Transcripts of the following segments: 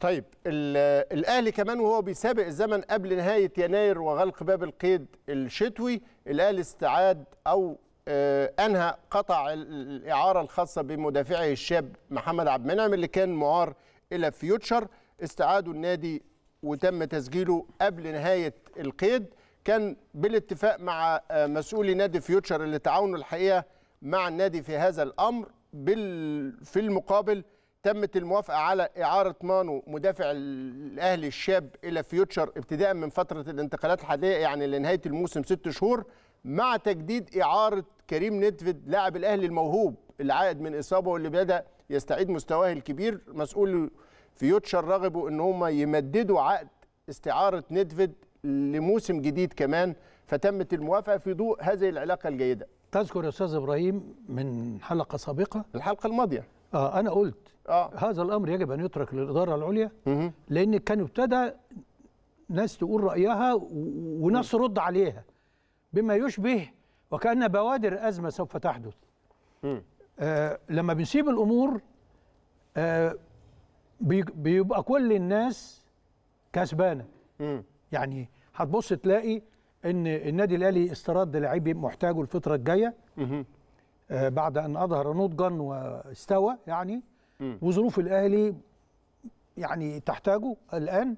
طيب الاهلي كمان وهو بيسابق الزمن قبل نهايه يناير وغلق باب القيد الشتوي الاهلي استعاد او آه، انهى قطع الاعاره الخاصه بمدافعه الشاب محمد عبد المنعم اللي كان معار الى فيوتشر استعادوا النادي وتم تسجيله قبل نهايه القيد كان بالاتفاق مع آه، مسؤولي نادي فيوتشر اللي تعاونوا الحقيقه مع النادي في هذا الامر بال في المقابل تمت الموافقه على اعاره مانو مدافع الاهلي الشاب الى فيوتشر ابتداء من فتره الانتقالات الحاليه يعني لنهايه الموسم ست شهور مع تجديد اعاره كريم نيدفيد لاعب الاهلي الموهوب اللي من اصابه واللي بدا يستعيد مستواه الكبير مسؤول فيوتشر رغبوا ان هم يمددوا عقد استعاره نيدفيد لموسم جديد كمان فتمت الموافقه في ضوء هذه العلاقه الجيده تذكر يا استاذ ابراهيم من حلقه سابقه الحلقه الماضيه آه انا قلت آه. هذا الامر يجب ان يترك للاداره العليا مم. لان كان ابتدى ناس تقول رايها وناس ترد عليها بما يشبه وكان بوادر ازمه سوف تحدث آه لما بنسيب الامور آه بيبقى كل الناس كسبانه يعني هتبص تلاقي ان النادي الاهلي استرد لعيب محتاجه الفتره الجايه آه، بعد ان اظهر نضجا واستوى يعني وظروف الاهلي يعني تحتاجه الان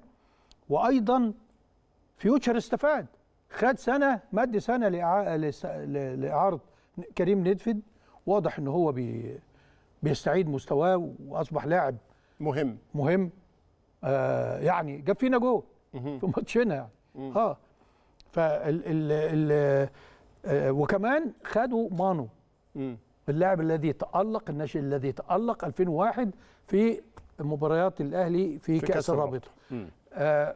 وايضا فيوتشر استفاد خد سنه مد سنه لاعاره كريم ندفد واضح ان هو بي بيستعيد مستواه واصبح لاعب مهم مهم آه يعني جاب فينا جول في ماتشنا يعني اه فال ال ال آه، وكمان خدوا مانو اللاعب الذي تألق الناشئ الذي تألق 2001 في مباريات الأهلي في, في كأس الرابطة آه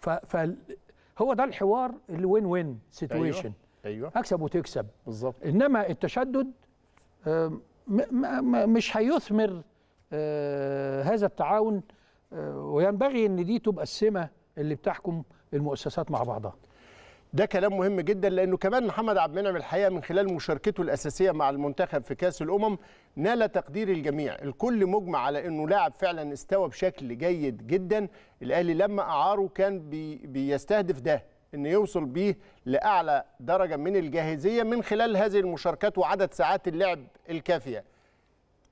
فهو ده الحوار اللي وين وين سيتويشن أيوة. اكسب أيوه. وتكسب بالظبط انما التشدد آه مش هيثمر آه هذا التعاون آه، وينبغي ان دي تبقى السمه اللي بتحكم المؤسسات مع بعضها ده كلام مهم جدا لانه كمان محمد عبد المنعم الحقيقه من خلال مشاركته الاساسيه مع المنتخب في كاس الامم نال تقدير الجميع، الكل مجمع على انه لاعب فعلا استوى بشكل جيد جدا، الاهلي لما اعاره كان بي بيستهدف ده ان يوصل بيه لاعلى درجه من الجاهزيه من خلال هذه المشاركات وعدد ساعات اللعب الكافيه.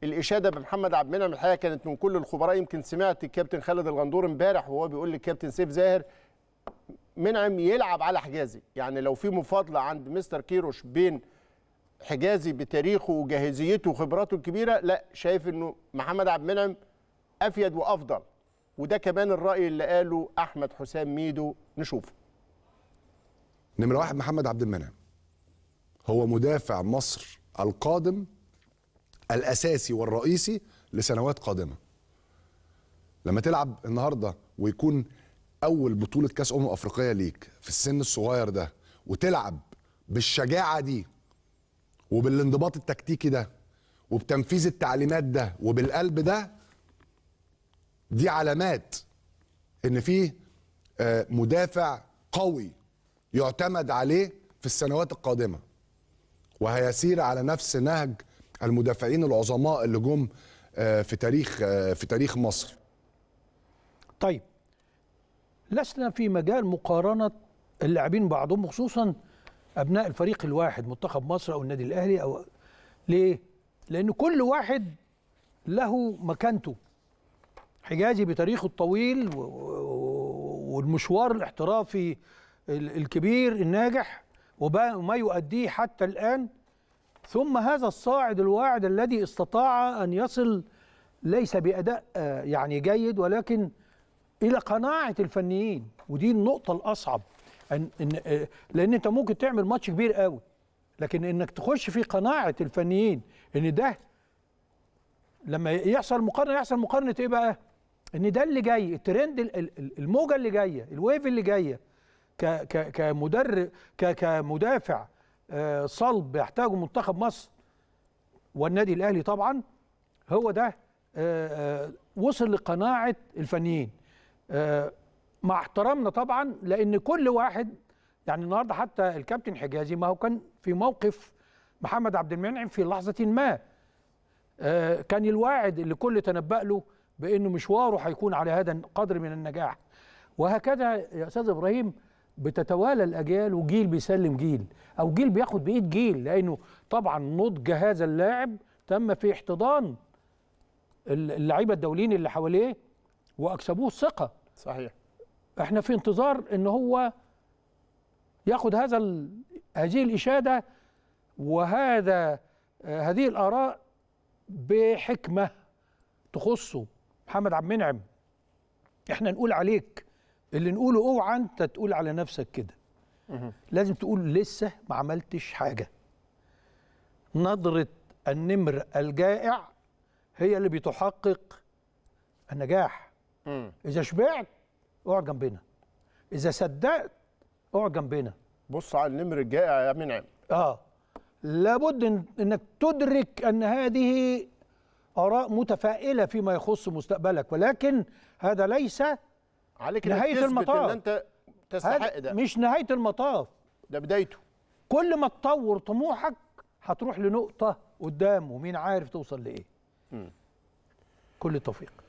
الاشاده بمحمد عبد المنعم الحقيقه كانت من كل الخبراء يمكن سمعت الكابتن خالد الغندور امبارح وهو بيقول للكابتن سيف زاهر منعم يلعب على حجازي يعني لو في مفاضله عند مستر كيروش بين حجازي بتاريخه وجاهزيته وخبراته الكبيره لا شايف انه محمد عبد المنعم افيد وافضل وده كمان الراي اللي قاله احمد حسام ميدو نشوفه نمره واحد محمد عبد المنعم هو مدافع مصر القادم الاساسي والرئيسي لسنوات قادمه لما تلعب النهارده ويكون اول بطوله كاس امم افريقيه ليك في السن الصغير ده وتلعب بالشجاعه دي وبالانضباط التكتيكي ده وبتنفيذ التعليمات ده وبالقلب ده دي علامات ان في آه، مدافع قوي يعتمد عليه في السنوات القادمه وهيسير على نفس نهج المدافعين العظماء اللي جم آه، في تاريخ آه، في تاريخ مصر طيب لسنا في مجال مقارنه اللاعبين بعضهم خصوصا ابناء الفريق الواحد منتخب مصر او النادي الاهلي او ليه؟ لان كل واحد له مكانته حجازي بتاريخه الطويل والمشوار الاحترافي الكبير الناجح وما يؤديه حتى الآن ثم هذا الصاعد الواعد الذي استطاع أن يصل ليس بأداء آه، يعني جيد ولكن الى قناعه الفنيين ودي النقطه الاصعب أن إن إيه، لان انت ممكن تعمل ماتش كبير قوي لكن انك تخش في قناعه الفنيين ان ده لما يحصل مقارنه يحصل مقارنه ايه بقى؟ ان ده اللي جاي الترند الموجه اللي جايه الويف اللي جايه كمدرب كمدافع آه، صلب يحتاجه منتخب مصر والنادي الاهلي طبعا هو ده آه، آه، وصل لقناعه الفنيين آه، مع احترامنا طبعا لان كل واحد يعني النهارده حتى الكابتن حجازي ما هو كان في موقف محمد عبد المنعم في لحظه ما آه، كان الواعد اللي كل تنبأ له بانه مشواره هيكون على هذا القدر من النجاح وهكذا يا استاذ ابراهيم بتتوالى الاجيال وجيل بيسلم جيل او جيل بياخد بايد جيل لانه طبعا نضج هذا اللاعب تم في احتضان اللعيبه الدوليين اللي حواليه واكسبوه الثقه صحيح احنا في انتظار ان هو ياخد هذا هذه الاشاده وهذا آه، هذه الاراء بحكمه تخصه محمد عبد المنعم احنا نقول عليك اللي نقوله اوعى انت تقول على نفسك كده لازم تقول لسه ما عملتش حاجه نظره النمر الجائع هي اللي بتحقق النجاح اذا شبعت اقعد جنبنا اذا صدقت اقعد جنبنا بص على النمر الجائع يا منعم اه لابد انك تدرك ان هذه اراء متفائله فيما يخص مستقبلك ولكن هذا ليس عليك نهايه المطاف ان انت تستحق ده مش نهايه المطاف ده بدايته كل ما تطور طموحك هتروح لنقطه قدام ومين عارف توصل لايه كل التوفيق